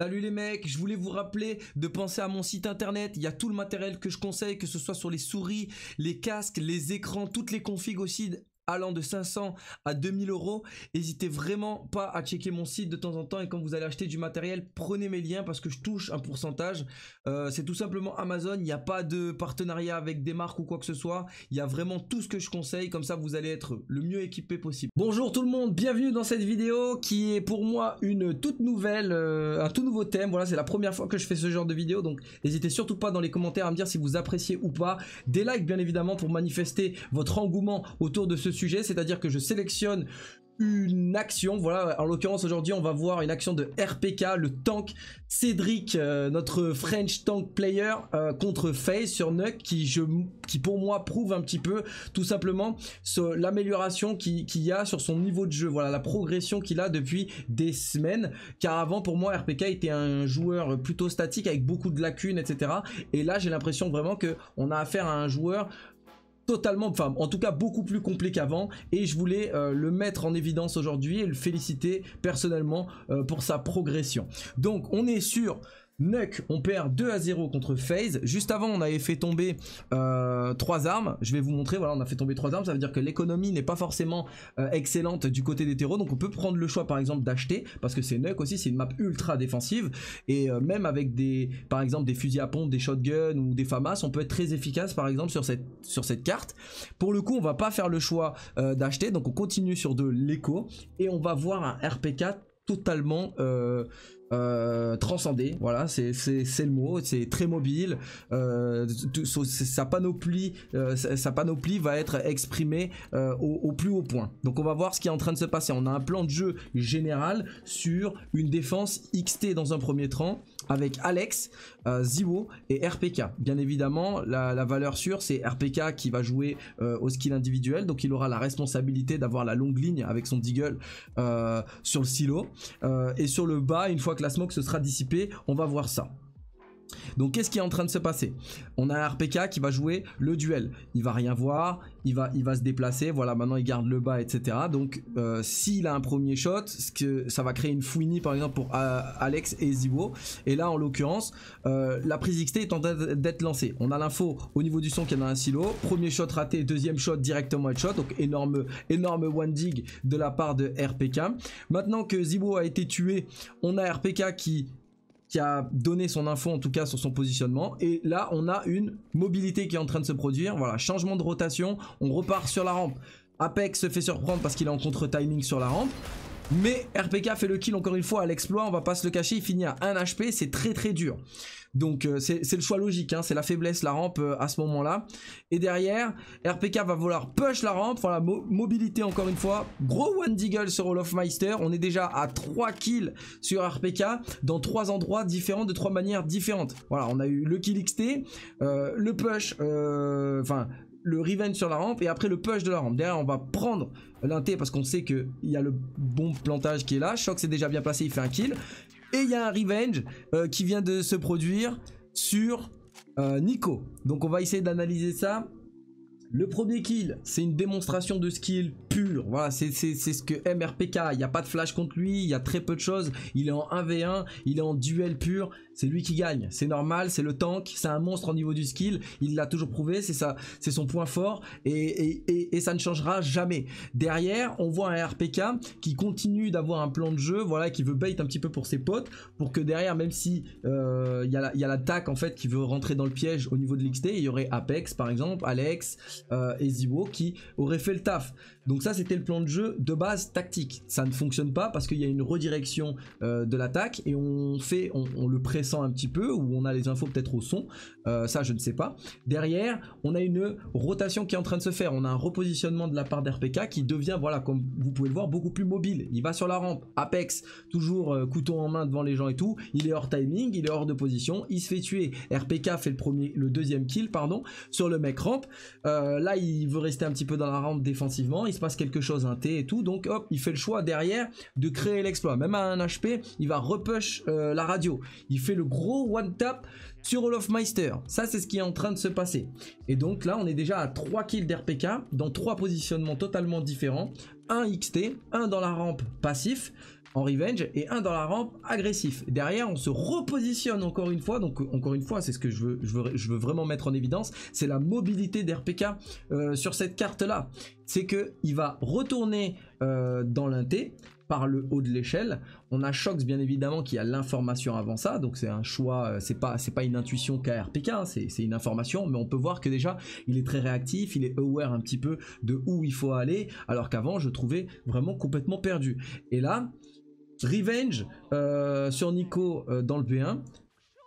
Salut les mecs, je voulais vous rappeler de penser à mon site internet, il y a tout le matériel que je conseille, que ce soit sur les souris, les casques, les écrans, toutes les configs aussi allant de 500 à 2000 euros. N'hésitez vraiment pas à checker mon site de temps en temps et quand vous allez acheter du matériel, prenez mes liens parce que je touche un pourcentage. Euh, c'est tout simplement Amazon, il n'y a pas de partenariat avec des marques ou quoi que ce soit. Il y a vraiment tout ce que je conseille, comme ça vous allez être le mieux équipé possible. Bonjour tout le monde, bienvenue dans cette vidéo qui est pour moi une toute nouvelle, euh, un tout nouveau thème. Voilà, c'est la première fois que je fais ce genre de vidéo, donc n'hésitez surtout pas dans les commentaires à me dire si vous appréciez ou pas. Des likes bien évidemment pour manifester votre engouement autour de ce sujet c'est-à-dire que je sélectionne une action. Voilà, en l'occurrence aujourd'hui on va voir une action de RPK, le tank Cédric, euh, notre French tank player euh, contre FaZe sur Nuk, qui, je, qui pour moi prouve un petit peu tout simplement l'amélioration qu'il y a sur son niveau de jeu. Voilà, la progression qu'il a depuis des semaines. Car avant pour moi RPK était un joueur plutôt statique avec beaucoup de lacunes, etc. Et là j'ai l'impression vraiment que on a affaire à un joueur totalement, enfin en tout cas beaucoup plus complet qu'avant et je voulais euh, le mettre en évidence aujourd'hui et le féliciter personnellement euh, pour sa progression. Donc on est sur Nuck, on perd 2 à 0 contre FaZe. Juste avant, on avait fait tomber 3 euh, armes. Je vais vous montrer, voilà, on a fait tomber 3 armes. Ça veut dire que l'économie n'est pas forcément euh, excellente du côté des terreaux. Donc on peut prendre le choix, par exemple, d'acheter, parce que c'est Nuck aussi, c'est une map ultra défensive. Et euh, même avec des, par exemple, des fusils à pompe, des shotguns ou des FAMAS, on peut être très efficace, par exemple, sur cette, sur cette carte. Pour le coup, on va pas faire le choix d'acheter. Donc on continue sur de l'écho. Et on va voir un RPK totalement euh, transcendé, voilà, c'est le mot, c'est très mobile, euh, sa, panoplie, euh, sa panoplie va être exprimée au, plus haut point. Donc on va voir ce qui est en train de se passer. On a un plan de jeu général sur une défense XT dans un premier temps, avec Alex, euh, Ziwo et RPK. Bien évidemment, la, valeur sûre, c'est RPK qui va jouer au skill individuel, donc il aura la responsabilité d'avoir la longue ligne avec son Deagle euh, sur le silo. et sur le bas, une fois que classement que ce sera dissipé. On va voir ça. Donc qu'est-ce qui est en train de se passer On a un RPK qui va jouer le duel. Il va rien voir, il va, il va se déplacer, voilà maintenant il garde le bas, etc. Donc euh, s'il a un premier shot, ce que, ça va créer une fouinie par exemple pour euh, Alex et Zibo. Et là en l'occurrence, euh, la prise XT est en train d'être lancée. On a l'info au niveau du son qu'il y en a un silo. Premier shot raté, deuxième shot directement headshot. Donc énorme, énorme one dig de la part de RPK. Maintenant que Zibo a été tué, on a RPK qui qui a donné son info en tout cas sur son positionnement. Et là, on a une mobilité qui est en train de se produire. Voilà, changement de rotation, on repart sur la rampe. Apex se fait surprendre parce qu'il est en contre-timing sur la rampe. Mais RPK fait le kill encore une fois à l'exploit, on va pas se le cacher, il finit à 1 HP, c'est très très dur. Donc euh, c'est le choix logique, hein, c'est la faiblesse, la rampe euh, à ce moment-là. Et derrière, RPK va vouloir push la rampe, voilà, mobilité encore une fois. Gros One Deagle sur Olofmeister. Meister, on est déjà à 3 kills sur RPK dans 3 endroits différents, de 3 manières différentes. Voilà, on a eu le kill XT, euh, le push, enfin le revenge sur la rampe et après le push de la rampe. Derrière, on va prendre l'inté parce qu'on sait qu'il y a le bon plantage qui est là. choc c'est déjà bien placé, il fait un kill. Et il y a un revenge euh, qui vient de se produire sur euh, Nico. Donc on va essayer d'analyser ça le premier kill, c'est une démonstration de skill pur Voilà, c'est ce que MRPK. Il n'y a pas de flash contre lui, il y a très peu de choses. Il est en 1v1, il est en duel pur. C'est lui qui gagne. C'est normal, c'est le tank, c'est un monstre au niveau du skill. Il l'a toujours prouvé, c'est son point fort et, ça ne changera jamais. Derrière, on voit un RPK qui continue d'avoir un plan de jeu, voilà, qui veut bait un petit peu pour ses potes, pour que derrière, même si euh, il y a l'attaque en fait qui veut rentrer dans le piège au niveau de l'XT, il y aurait Apex par exemple, Alex et euh, Ezio qui aurait fait le taf. Donc ça c'était le plan de jeu de base tactique. Ça ne fonctionne pas parce qu'il y a une redirection euh, de l'attaque et on fait, on, le pressent un petit peu ou on a les infos peut-être au son. Euh, ça je ne sais pas. Derrière on a une rotation qui est en train de se faire. On a un repositionnement de la part d'RPK qui devient voilà comme vous pouvez le voir beaucoup plus mobile. Il va sur la rampe, Apex toujours couteau en main devant les gens et tout. Il est hors timing, il est hors de position, il se fait tuer. RPK fait le premier, le deuxième kill pardon sur le mec rampe. Euh, là, il veut rester un petit peu dans la rampe défensivement. Il se passe quelque chose, un T et tout. Donc, hop, il fait le choix derrière de créer l'exploit. Même à un HP, il va repush euh, la radio. Il fait le gros one tap sur Meister, Ça, c'est ce qui est en train de se passer. Et donc là, on est déjà à 3 kills d'RPK dans 3 positionnements totalement différents. Un XT, un dans la rampe passif en revenge et un dans la rampe agressif. Derrière, on se repositionne encore une fois. Donc encore une fois, c'est ce que je veux, je veux, je veux vraiment mettre en évidence, c'est la mobilité d'RPK euh, sur cette carte-là. C'est que il va retourner euh, dans l'inté par le haut de l'échelle. On a Shox bien évidemment qui a l'information avant ça, donc c'est un choix, euh, c'est pas, pas une intuition KRPK, RPK, hein, c'est une information, mais on peut voir que déjà il est très réactif, il est aware un petit peu de où il faut aller, alors qu'avant je trouvais vraiment complètement perdu. Et là, Revenge euh, sur Nico euh, dans le B1,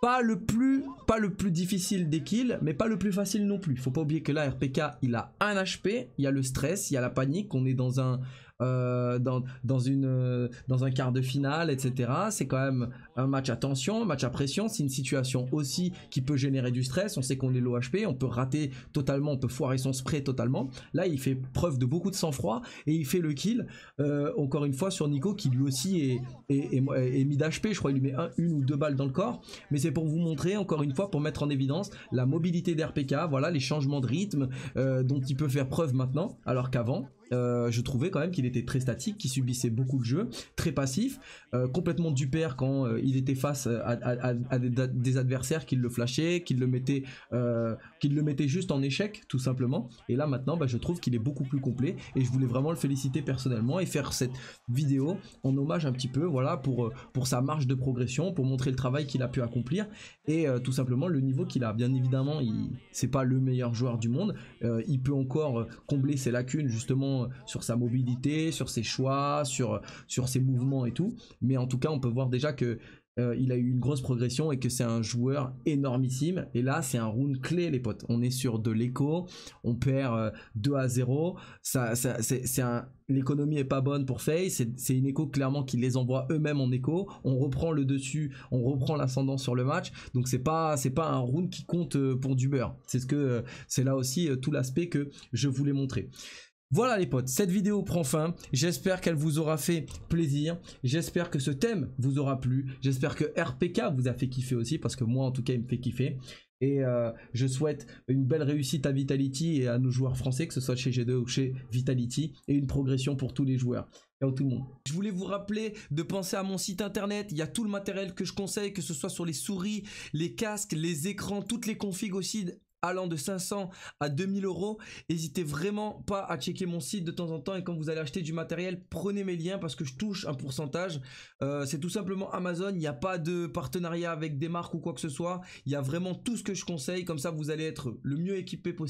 pas le plus pas le plus difficile des kills mais pas le plus facile non plus faut pas oublier que là RPK il a un HP il y a le stress il y a la panique on est dans un euh, dans, dans, une, euh, dans un quart de finale, etc. C'est quand même un match à tension, un match à pression. C'est une situation aussi qui peut générer du stress. On sait qu'on est HP on peut rater totalement, on peut foirer son spray totalement. Là, il fait preuve de beaucoup de sang-froid et il fait le kill, euh, encore une fois, sur Nico qui lui aussi est, est, est, mis d'HP. Je crois qu'il lui met une ou deux balles dans le corps. Mais c'est pour vous montrer, encore une fois, pour mettre en évidence la mobilité d'RPK, voilà, les changements de rythme dont il peut faire preuve maintenant, alors qu'avant, euh, je trouvais quand même qu'il était très statique, qu'il subissait beaucoup de jeu très passif, euh, complètement du père quand euh, il était face à, des adversaires qui le flashaient, qui le mettaient, qui le mettaient juste en échec, tout simplement. Et là maintenant, bah, je trouve qu'il est beaucoup plus complet et je voulais vraiment le féliciter personnellement et faire cette vidéo en hommage un petit peu, voilà, pour, pour sa marge de progression, pour montrer le travail qu'il a pu accomplir et tout simplement le niveau qu'il a. Bien évidemment, il c'est pas le meilleur joueur du monde, il peut encore combler ses lacunes justement euh, sur sa mobilité, sur ses choix, sur, euh, sur ses mouvements et tout. Mais en tout cas, on peut voir déjà que euh, il a eu une grosse progression et que c'est un joueur énormissime. Et là, c'est un round clé, les potes. On est sur de l'écho, on perd 2 à 0. Ça, c'est, L'économie est pas bonne pour Faye, c'est, une écho clairement qui les envoie eux-mêmes en écho. On reprend le dessus, on reprend l'ascendant sur le match. Donc c'est pas c'est pas un round qui compte pour du beurre. C'est ce que c'est là aussi tout l'aspect que je voulais montrer. Voilà les potes, cette vidéo prend fin. J'espère qu'elle vous aura fait plaisir. J'espère que ce thème vous aura plu. J'espère que RPK vous a fait kiffer aussi, parce que moi en tout cas il me fait kiffer. Et euh, je souhaite une belle réussite à Vitality et à nos joueurs français, que ce soit chez G2 ou chez Vitality, et une progression pour tous les joueurs. Ciao tout le monde. Je voulais vous rappeler de penser à mon site internet. Il y a tout le matériel que je conseille, que ce soit sur les souris, les casques, les écrans, toutes les configs aussi allant de 500 à 2000 euros. N'hésitez vraiment pas à checker mon site de temps en temps et quand vous allez acheter du matériel, prenez mes liens parce que je touche un pourcentage. Euh, c'est tout simplement Amazon, il n'y a pas de partenariat avec des marques ou quoi que ce soit. Il y a vraiment tout ce que je conseille, comme ça vous allez être le mieux équipé possible.